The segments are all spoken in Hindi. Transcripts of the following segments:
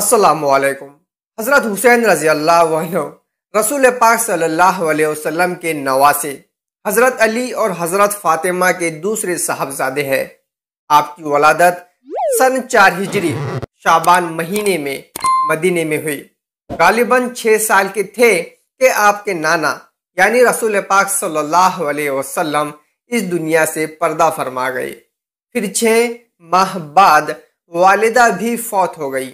असलकुम हज़रत हुसैन रज़ी अल्लाह रसूल पाक सल्लल्लाहु अलैहि वसल्लम के नवासे हज़रत अली और हज़रत फ़ातिमा के दूसरे साहबजादे हैं आपकी वलादत सन चार हिजरी शाबान महीने में मदीने में हुई गालिबा छः साल के थे कि आपके नाना यानी रसूल पाक सल्लल्लाहु अलैहि वसल्लम इस दुनिया से पर्दा फरमा गए फिर छः माह बाद वालिदा भी फौत हो गई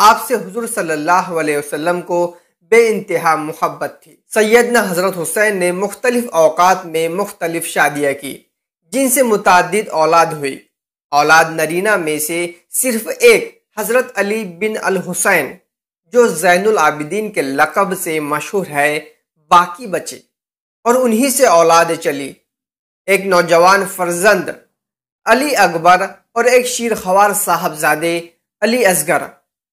आपसे हजूर सल्लाम को बे इंतहा मोहब्बत थी सैदना हज़रत हुसैन ने मुख्तलिफ अवकात में मुख्तलिफ शादियाँ की जिनसे मुतद औलाद हुई औलाद नरीना में से सिर्फ एक हज़रत अली बिन अल हुसैन जो जैनुल आबिदीन के लकब से मशहूर है बाकी बचे और उन्हीं से औलाद चली एक नौजवान फर्जंद अली अकबर और एक शीर खवार साहबजादे अली असगर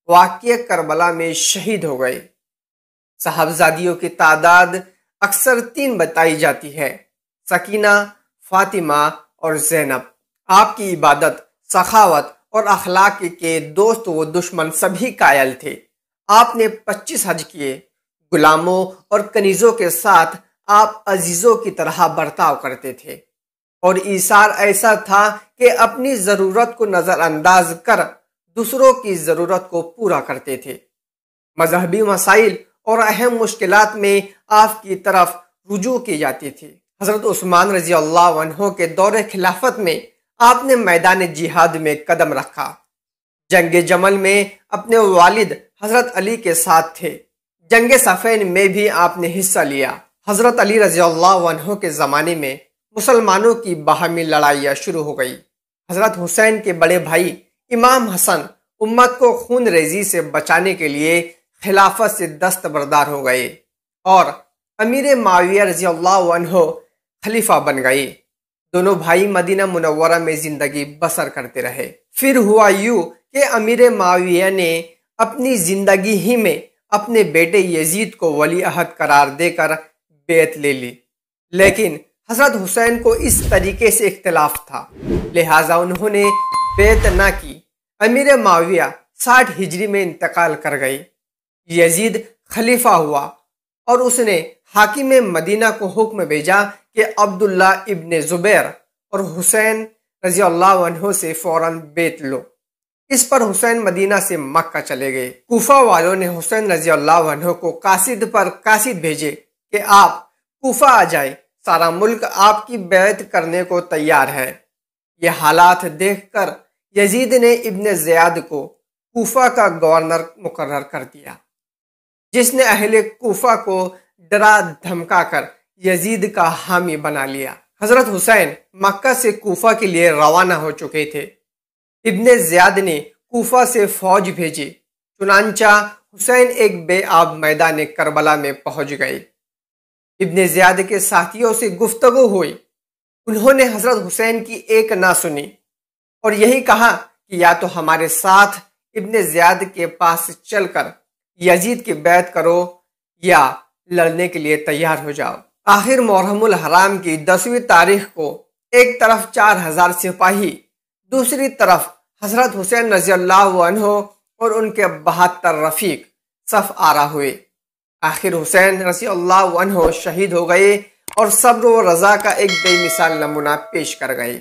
वाक्य करबला में शहीद हो गए साहबजादियों की तादाद अक्सर तीन बताई जाती है सकीना फातिमा और जैनब आपकी इबादत सखावत और अखलाक के दोस्त व दुश्मन सभी कायल थे आपने पच्चीस हज किए गुलामों और कनीज़ों के साथ आप अजीज़ों की तरह बर्ताव करते थे और ईसार ऐसा था कि अपनी ज़रूरत को नज़रअंदाज कर दूसरों की ज़रूरत को पूरा करते थे मजहबी मसाइल और अहम मुश्किल में आपकी तरफ रुजू की जाती थी हज़रत उस्मान रजी अल्लाह के दौर खिलाफत में आपने मैदान जिहाद में कदम रखा जंग जमल में अपने वालिद हज़रत अली के साथ थे जंग सफ़ेन में भी आपने हिस्सा लिया हज़रत अली रजी अल्लाह के ज़माने में मुसलमानों की बाहमी लड़ाइया शुरू हो गई हज़रत हुसैन के बड़े भाई इमाम हसन उम्मत को खून रेजी से बचाने के लिए खिलाफत से दस्तबरदार हो गए और अमीर माविया रजी अल्लाह खलीफा बन गए दोनों भाई मदीना मुनवरा में ज़िंदगी बसर करते रहे फिर हुआ यूं कि अमीर माविया ने अपनी ज़िंदगी ही में अपने बेटे यजीद को वली अहद करार देकर बेत ले ली लेकिन हसरत हुसैन को इस तरीके से इख्तलाफ था लिहाजा उन्होंने बेत ना की अमीर माविया साठ हिजरी में इंतकाल कर गई यजीद खलीफा हुआ और उसने हाकिम मदीना को हुक्म भेजा कि अब्दुल्ला इब्न ज़ुबैर और हुसैन रजी अल्लाह से फौरन बेत लो इस पर हुसैन मदीना से मक्का चले गए कोफा वालों ने हुसैन रजी अल्लाह को कासिद पर कासिद भेजे कि आप कोफा आ जाए सारा मुल्क आपकी बैत करने को तैयार है ये हालात देखकर यजीद ने इब्न ज़ियाद को कोफा का गवर्नर मुकर कर दिया जिसने अहल कोफा को डरा धमका कर यजीद का हामी बना लिया हज़रत हुसैन मक्का से कोफा के लिए रवाना हो चुके थे इब्न ज़ियाद ने कोफा से फौज भेजी चुनानचा हुसैन एक बेआब मैदान करबला में पहुंच गए इबन ज़ियाद के साथियों से गुफ्तगु हुई उन्होंने हज़रत हुसैन की एक ना सुनी और यही कहा कि या तो हमारे साथ इब्न ज्याद के पास चलकर यजीद की बैत करो या लड़ने के लिए तैयार हो जाओ आखिर मोहरमुल हराम की दसवीं तारीख को एक तरफ चार हजार सिपाही दूसरी तरफ हजरत हुसैन रजील्लाहो और उनके बहत्तर रफीक सफ आरा हुए आखिर हुसैन रसी अल्लाह शहीद हो गए और सब्र व रज़ा का एक बेमिसाल नमूना पेश कर गए